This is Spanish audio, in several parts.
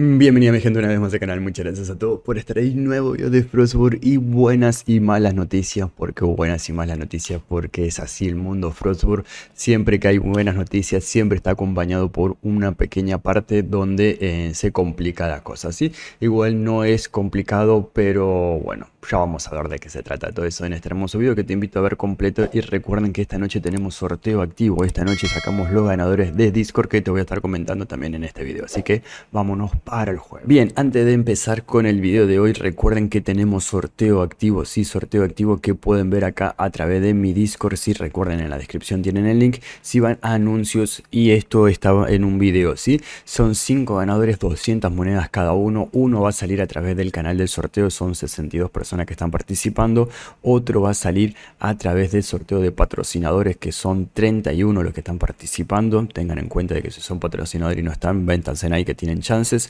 Bienvenida mi gente una vez más al canal, muchas gracias a todos por estar ahí, nuevo video de Frostburg. y buenas y malas noticias, porque buenas y malas noticias, porque es así el mundo Frostburg. siempre que hay buenas noticias, siempre está acompañado por una pequeña parte donde eh, se complica la cosa, ¿sí? Igual no es complicado, pero bueno, ya vamos a ver de qué se trata todo eso en este hermoso video que te invito a ver completo y recuerden que esta noche tenemos sorteo activo, esta noche sacamos los ganadores de Discord que te voy a estar comentando también en este video, así que vámonos el juego. Bien, antes de empezar con el video de hoy, recuerden que tenemos sorteo activo, sí, sorteo activo que pueden ver acá a través de mi Discord, sí, recuerden en la descripción tienen el link, si van a anuncios y esto estaba en un video, sí, son 5 ganadores, 200 monedas cada uno, uno va a salir a través del canal del sorteo, son 62 personas que están participando, otro va a salir a través del sorteo de patrocinadores que son 31 los que están participando, tengan en cuenta de que si son patrocinadores y no están, véntanse ahí que tienen chances,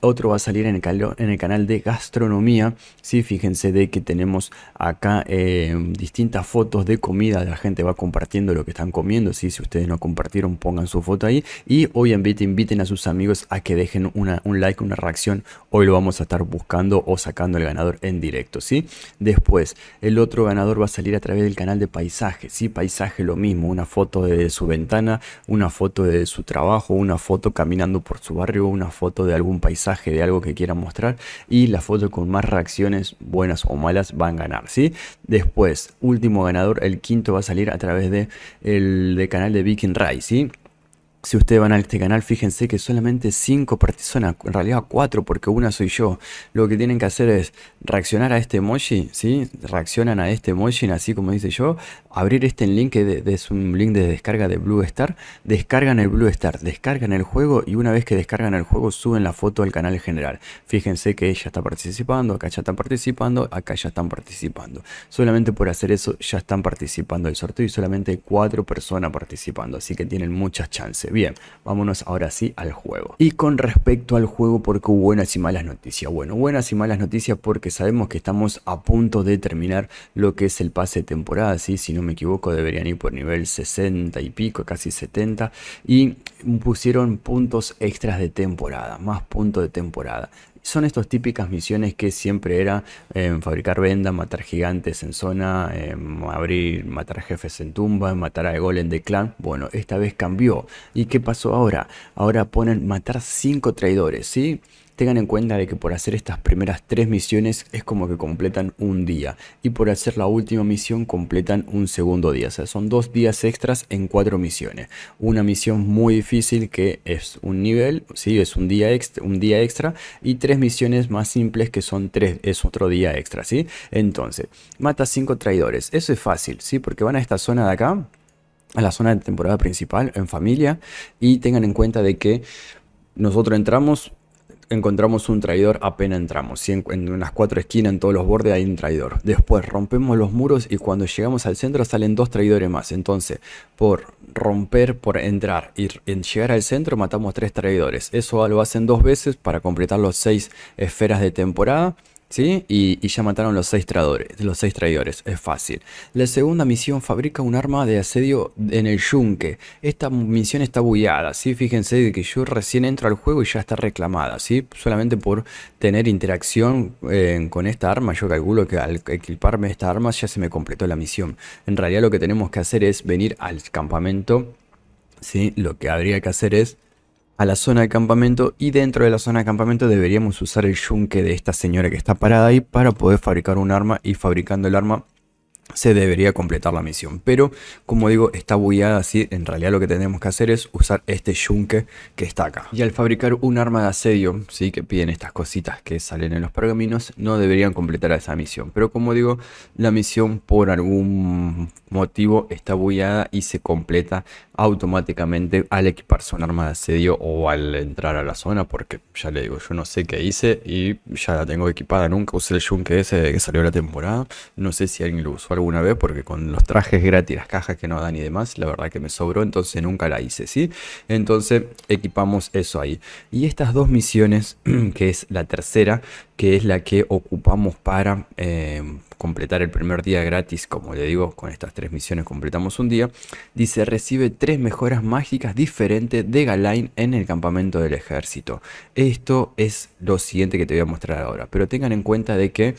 otro va a salir en el, en el canal de gastronomía, ¿sí? fíjense de que tenemos acá em, distintas fotos de comida, la gente va compartiendo lo que están comiendo, ¿sí? si ustedes no compartieron pongan su foto ahí y hoy inviten a sus amigos a que dejen una, un like, una reacción, hoy lo vamos a estar buscando o sacando el ganador en directo, ¿sí? Después, el otro ganador va a salir a través del canal de paisaje, ¿sí? Paisaje lo mismo, una foto de su ventana, una foto de su trabajo, una foto caminando por su barrio, una foto de de algún paisaje, de algo que quieran mostrar y la foto con más reacciones buenas o malas van a ganar, ¿sí? Después, último ganador, el quinto va a salir a través de el de canal de Viking Rai, ¿sí? Si ustedes van a este canal, fíjense que solamente 5 personas, en realidad 4 porque una soy yo. Lo que tienen que hacer es reaccionar a este emoji, ¿sí? Reaccionan a este emoji, así como dice yo. Abrir este link que es un link de descarga de Blue Star. Descargan el Blue Star, descargan el juego y una vez que descargan el juego suben la foto al canal general. Fíjense que ella está participando, acá ya están participando, acá ya están participando. Solamente por hacer eso ya están participando el sorteo y solamente 4 personas participando, así que tienen muchas chances bien, vámonos ahora sí al juego. Y con respecto al juego, porque buenas y malas noticias? Bueno, buenas y malas noticias porque sabemos que estamos a punto de terminar lo que es el pase de temporada, si no me equivoco deberían ir por nivel 60 y pico, casi 70, y pusieron puntos extras de temporada, más puntos de temporada. Son estas típicas misiones que siempre era em, fabricar vendas, matar gigantes en zona, em, abrir, matar jefes en tumba, matar a golem de clan. Bueno, esta vez cambió. ¿Y qué pasó ahora? Ahora ponen matar 5 traidores, ¿sí? tengan en cuenta de que por hacer estas primeras tres misiones es como que completan un día y por hacer la última misión completan un segundo día. O sea, son dos días extras en cuatro misiones. Una misión muy difícil que es un nivel, sí, es un día, extra, un día extra y tres misiones más simples que son tres, es otro día extra, ¿sí? Entonces, mata cinco traidores. Eso es fácil, ¿sí? Porque van a esta zona de acá a la zona de temporada principal en familia y tengan en cuenta de que nosotros entramos, encontramos un traidor apenas entramos. en, unas cuatro esquinas, en todos los bordes, hay un traidor. Después rompemos los muros y cuando llegamos al centro salen dos traidores más. Entonces, por romper, por entrar y llegar al centro, matamos tres traidores. Eso lo hacen dos veces para completar los seis esferas de temporada. ¿Sí? Y, ya mataron los seis, traidores, los seis traidores, es fácil. La segunda misión fabrica un arma de asedio en el yunque. Esta misión está bullada, ¿sí? Fíjense que yo recién entro al juego y ya está reclamada, ¿sí? Solamente por tener interacción eh, con esta arma, yo calculo que al equiparme esta arma ya se me completó la misión. En realidad lo que tenemos que hacer es venir al campamento, ¿sí? Lo que habría que hacer es a la zona de campamento y dentro de la zona de campamento deberíamos usar el yunque de esta señora que está parada ahí para poder fabricar un arma y fabricando el arma se debería completar la misión. Pero, como digo, está bullada así. En realidad lo que tenemos que hacer es usar este yunque que está acá. Y al fabricar un arma de asedio, sí, que piden estas cositas que salen en los pergaminos, no deberían completar esa misión. Pero como digo, la misión por algún motivo está bullada y se completa automáticamente al equiparse un arma de asedio o al entrar a la zona. Porque ya le digo, yo no sé qué hice y ya la tengo equipada. Nunca usé el yunque ese que salió la temporada. No sé si alguien lo usó alguna vez porque con los trajes gratis, las cajas que no dan y demás, la verdad que me sobró, entonces nunca la hice, ¿sí? Entonces equipamos eso ahí. Y estas dos misiones, que es la tercera, que es la que ocupamos para eh, completar el primer día gratis, como le digo, con estas tres misiones completamos un día, dice recibe tres mejoras mágicas diferentes de Galain en el campamento del ejército. Esto es lo siguiente que te voy a mostrar ahora, pero tengan en cuenta de que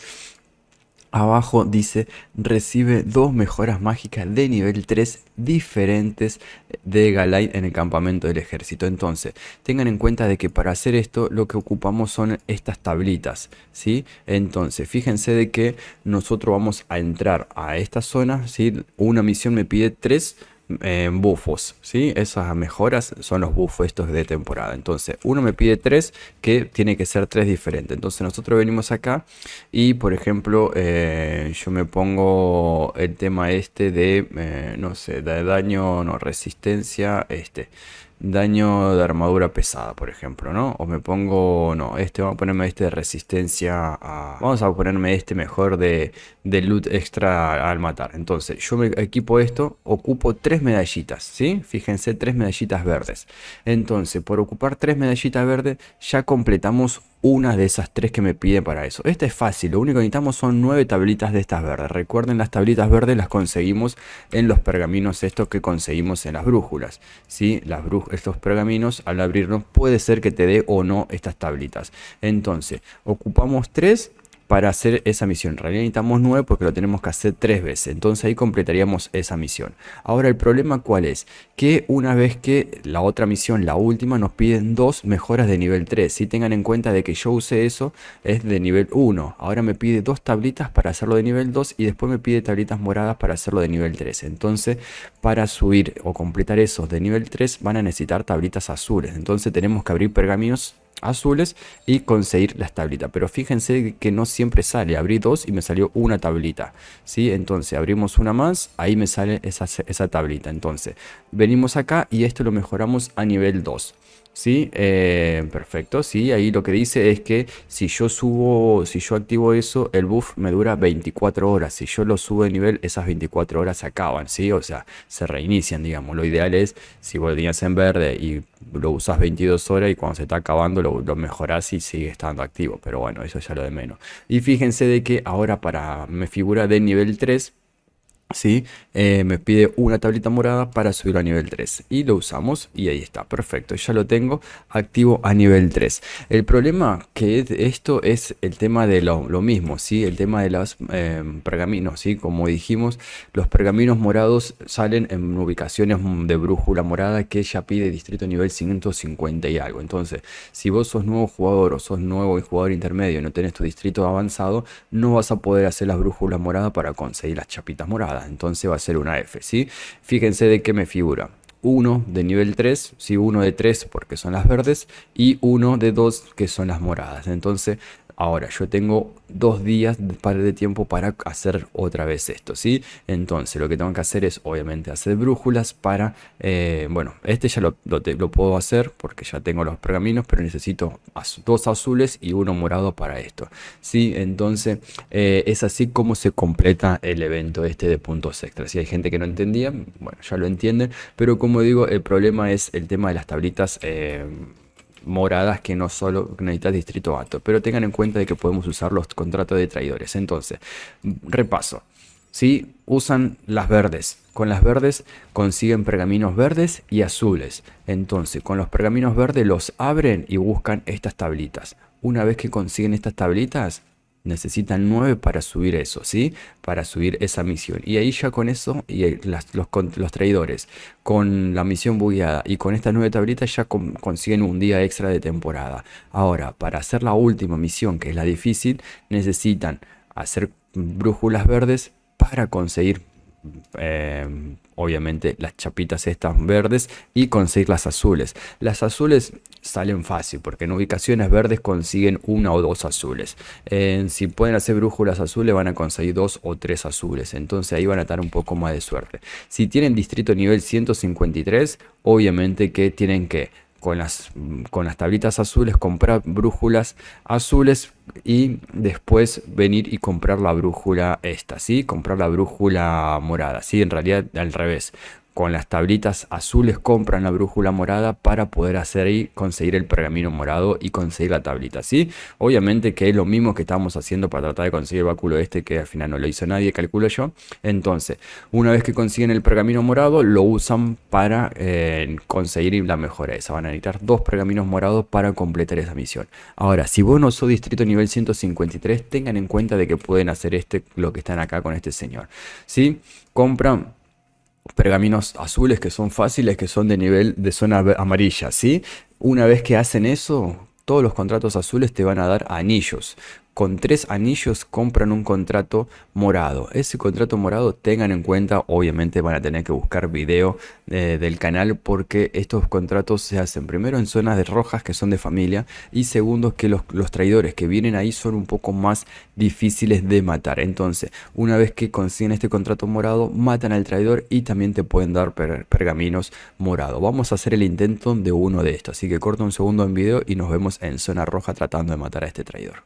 Abajo dice, recibe dos mejoras mágicas de nivel 3 diferentes de Galite en el campamento del ejército. Entonces, tengan en cuenta de que para hacer esto lo que ocupamos son estas tablitas, ¿sí? Entonces, fíjense de que nosotros vamos a entrar a esta zona, ¿sí? Una misión me pide tres en bufos ¿sí? Esas mejoras son los bufos estos de temporada. Entonces, uno me pide tres, que tiene que ser tres diferentes. Entonces, nosotros venimos acá y, por ejemplo, eh, yo me pongo el tema este de, eh, no sé, de daño, no, resistencia, este daño de armadura pesada, por ejemplo, ¿no? O me pongo, no, este, vamos a ponerme este de resistencia Vamos a ponerme este mejor de, de loot extra al matar. Entonces, yo me equipo esto, ocupo tres medallitas, ¿sí? Fíjense, tres medallitas verdes. Entonces, por ocupar tres medallitas verdes, ya completamos una de esas tres que me piden para eso. Esta es fácil, lo único que necesitamos son nueve tablitas de estas verdes. Recuerden, las tablitas verdes las conseguimos en los pergaminos estos que conseguimos en las brújulas. ¿sí? Las estos pergaminos al abrirnos puede ser que te dé o no estas tablitas. Entonces, ocupamos tres para hacer esa misión. Realmente necesitamos 9 porque lo tenemos que hacer 3 veces. Entonces ahí completaríamos esa misión. Ahora el problema cuál es? Que una vez que la otra misión, la última, nos piden 2 mejoras de nivel 3. Si tengan en cuenta de que yo usé eso, es de nivel 1. Ahora me pide 2 tablitas para hacerlo de nivel 2 y después me pide tablitas moradas para hacerlo de nivel 3. Entonces para subir o completar esos de nivel 3 van a necesitar tablitas azules. Entonces tenemos que abrir pergaminos azules y conseguir las tablitas. Pero fíjense que no siempre sale. Abrí dos y me salió una tablita. Si, Entonces abrimos una más, ahí me sale esa, esa tablita. Entonces venimos acá y esto lo mejoramos a nivel 2. ¿Sí? Eh, perfecto, sí, ahí lo que dice es que si yo subo, si yo activo eso, el buff me dura 24 horas. Si yo lo subo de nivel, esas 24 horas se acaban, ¿sí? O sea, se reinician, digamos. Lo ideal es, si volvías en verde y lo usas 22 horas y cuando se está acabando lo, mejoras mejorás y sigue estando activo. Pero bueno, eso ya lo de menos. Y fíjense de que ahora para, mi figura de nivel 3, ¿sí? Eh, me pide una tablita morada para subir a nivel 3 y lo usamos y ahí está, perfecto, ya lo tengo activo a nivel 3. El problema que es esto es el tema de lo, mismo, ¿sí? el tema de los em, pergaminos, ¿sí? como dijimos, los pergaminos morados salen en ubicaciones de brújula morada que ya pide distrito nivel 550 y algo, entonces si vos sos nuevo jugador o sos nuevo y jugador intermedio y no tenés tu distrito avanzado, no vas a poder hacer las brújulas moradas para conseguir las chapitas moradas entonces va a ser una F, ¿sí? Fíjense de qué me figura. 1 de nivel 3, sí, 1 de 3 porque son las verdes y 1 de 2 que son las moradas. Entonces Ahora, yo tengo dos días de tiempo para hacer otra vez esto, ¿sí? Entonces, lo que tengo que hacer es, obviamente, hacer brújulas para... Eh, bueno, este ya lo, puedo hacer porque ya tengo los pergaminos, pero necesito dos azules y uno morado para esto, ¿sí? Entonces, eh, es así como se completa el evento este de puntos extra. Si hay gente que no entendía, bueno, ya lo entienden, pero como digo, el problema es el tema de las tablitas... Eh, moradas que no solo necesitas distrito alto, pero tengan en cuenta de que podemos usar los contratos de traidores. Entonces, repaso. Si Usan las verdes. Con las verdes consiguen pergaminos verdes y azules. Entonces, con los pergaminos verdes los abren y buscan estas tablitas. Una vez que consiguen estas tablitas, Necesitan 9 para subir eso, ¿sí? Para subir esa misión. Y ahí ya con eso, y los, traidores, con la misión bugueada y con estas 9 tablitas ya consiguen un día extra de temporada. Ahora, para hacer la última misión, que es la difícil, necesitan hacer brújulas verdes para conseguir Em, obviamente las chapitas estas verdes y conseguir las azules. Las azules salen fácil porque en ubicaciones verdes consiguen una o dos azules. si pueden hacer brújulas azules van a conseguir dos o tres azules. Entonces ahí van a estar un poco más de suerte. Si tienen distrito nivel 153, obviamente que tienen que con las, con las tablitas azules, comprar brújulas azules y después venir y comprar la brújula esta, ¿sí? Comprar la brújula morada, ¿sí? En realidad al revés, con las tablitas azules compran la brújula morada para poder hacer y conseguir el pergamino morado y conseguir la tablita, ¿sí? Obviamente que es lo mismo que estábamos haciendo para tratar de conseguir el báculo este que al final no lo hizo nadie, calculo yo. Entonces, una vez que consiguen el pergamino morado, lo usan para eh, conseguir la mejora esa. Van a necesitar dos pergaminos morados para completar esa misión. Ahora, si vos no sos distrito nivel 153, tengan en cuenta de que pueden hacer este, lo que están acá con este señor, ¿sí? Compran pergaminos azules que son fáciles, que son de nivel de zona amarilla, ¿sí? Una vez que hacen eso, todos los contratos azules te van a dar anillos con tres anillos compran un contrato morado. Ese contrato morado tengan en cuenta, obviamente van a tener que buscar video eh, del canal porque estos contratos se hacen primero en zonas de rojas que son de familia y segundo que los, traidores que vienen ahí son un poco más difíciles de matar. Entonces, una vez que consiguen este contrato morado, matan al traidor y también te pueden dar pergaminos morado. Vamos a hacer el intento de uno de estos, así que corta un segundo en video y nos vemos en zona roja tratando de matar a este traidor.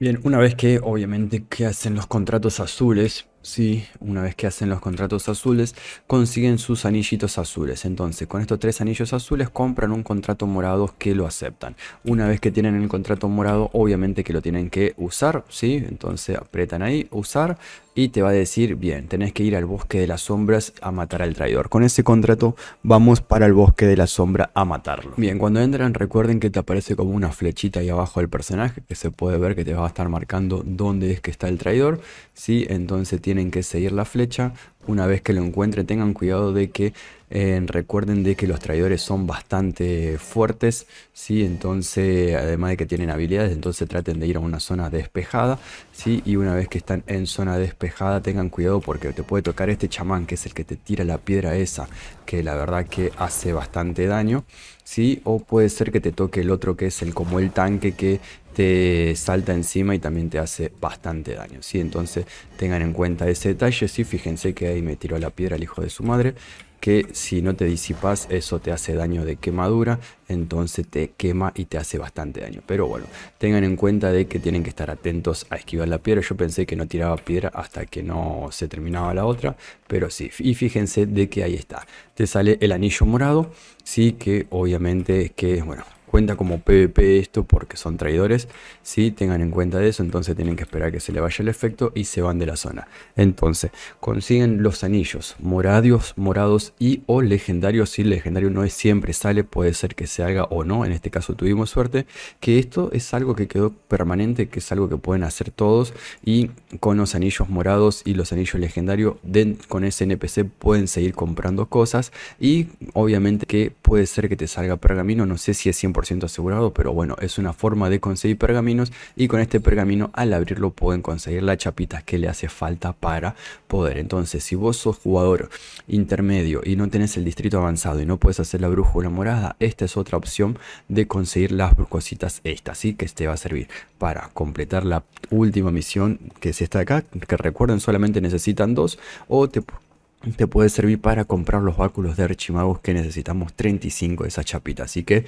Bien, una vez que obviamente que hacen los contratos azules, Sí, una vez que hacen los contratos azules, consiguen sus anillitos azules. Entonces, con estos tres anillos azules compran un contrato morado que lo aceptan. Una vez que tienen el contrato morado, obviamente que lo tienen que usar, ¿sí? Entonces apretan ahí, usar, y te va a decir, bien, tenés que ir al bosque de las sombras a matar al traidor. Con ese contrato vamos para el bosque de la sombra a matarlo. Bien, cuando entran, recuerden que te aparece como una flechita ahí abajo del personaje, que se puede ver que te va a estar marcando dónde es que está el traidor, ¿sí? Entonces tiene que seguir la flecha. Una vez que lo encuentren, tengan cuidado de que eh, recuerden de que los traidores son bastante fuertes, si Entonces, además de que tienen habilidades, entonces traten de ir a una zona despejada, ¿sí? Y una vez que están en zona despejada, tengan cuidado porque te puede tocar este chamán, que es el que te tira la piedra esa, que la verdad que hace bastante daño, ¿sí? O puede ser que te toque el otro, que es el como el tanque, que te salta encima y también te hace bastante daño, ¿sí? Entonces tengan en cuenta ese detalle, ¿sí? Fíjense que ahí me tiró la piedra el hijo de su madre, que si no te disipas eso te hace daño de quemadura, entonces te quema y te hace bastante daño. Pero bueno, tengan en cuenta de que tienen que estar atentos a esquivar la piedra. Yo pensé que no tiraba piedra hasta que no se terminaba la otra, pero sí. Y fíjense de que ahí está. Te sale el anillo morado, sí, que obviamente es que, bueno, cuenta como PvP esto porque son traidores. Si tengan en cuenta de eso, entonces tienen que esperar que se le vaya el efecto y se van de la zona. Entonces, consiguen los anillos, moradios, morados y o legendarios. Si sí, legendario no es siempre sale, puede ser que se haga o no. En este caso tuvimos suerte. Que esto es algo que quedó permanente, que es algo que pueden hacer todos. Y con los anillos morados y los anillos legendarios, con ese NPC pueden seguir comprando cosas. Y obviamente que puede ser que te salga pergamino. No sé si es 100% asegurado, pero bueno, es una forma de conseguir pergaminos y con este pergamino al abrirlo pueden conseguir las chapitas que le hace falta para poder. Entonces, si vos sos jugador intermedio y no tenés el distrito avanzado y no puedes hacer la brújula morada, esta es otra opción de conseguir las cositas estas, ¿sí? Que te va a servir para completar la última misión que es esta de acá, que recuerden solamente necesitan dos o te te puede servir para comprar los báculos de archimagos que necesitamos 35 de esa chapita. Así que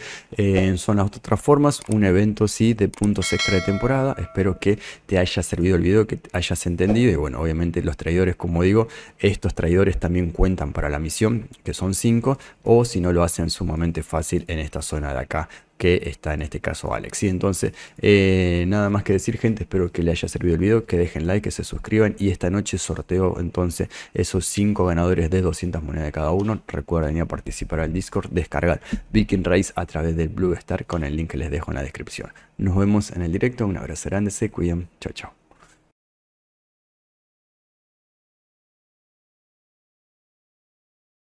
son eh, las otras formas, un evento sí de puntos extra de temporada. Espero que te haya servido el video, que hayas entendido. Y bueno, obviamente los traidores, como digo, estos traidores también cuentan para la misión, que son 5, o si no lo hacen sumamente fácil en esta zona de acá que está en este caso Alex. Y entonces, eh, nada más que decir, gente, espero que les haya servido el video, que dejen like, que se suscriban y esta noche sorteo entonces esos 5 ganadores de 200 monedas de cada uno. Recuerden ir a participar al Discord, descargar Viking Race a través del Blue Star con el link que les dejo en la descripción. Nos vemos en el directo, un abrazo grande, se cuidan, chao chao.